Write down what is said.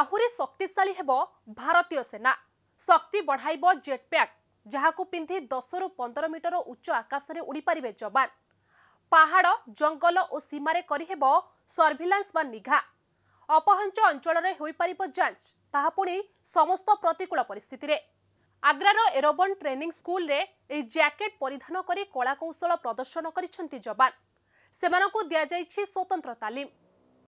ଆହୁରି ଶକ୍ତିଶାଳୀ ହେବ ଭାରତୀୟ ସେନା ଶକ୍ତି ବଢ଼ାଇବ ଜେଟ୍ ପ୍ୟାକ୍ ଯାହାକୁ ପିନ୍ଧି ଦଶରୁ ପନ୍ଦର ମିଟର ଉଚ୍ଚ ଆକାଶରେ ଉଡ଼ିପାରିବେ ଯବାନ ପାହାଡ଼ ଜଙ୍ଗଲ ଓ ସୀମାରେ କରିହେବ ସର୍ଭିଲାନ୍ସ ବା ନିଘା ଅପହଞ୍ଚ ଅଞ୍ଚଳରେ ହୋଇପାରିବ ଯାଞ୍ଚ ତାହା ପୁଣି ସମସ୍ତ ପ୍ରତିକୂଳ ପରିସ୍ଥିତିରେ ଆଗ୍ରାର ଏରୋବନ୍ ଟ୍ରେନିଂ ସ୍କୁଲରେ ଏହି ଜ୍ୟାକେଟ୍ ପରିଧାନ କରି କଳାକୌଶଳ ପ୍ରଦର୍ଶନ କରିଛନ୍ତି ଯବାନ ସେମାନଙ୍କୁ ଦିଆଯାଇଛି ସ୍ୱତନ୍ତ୍ର ତାଲିମ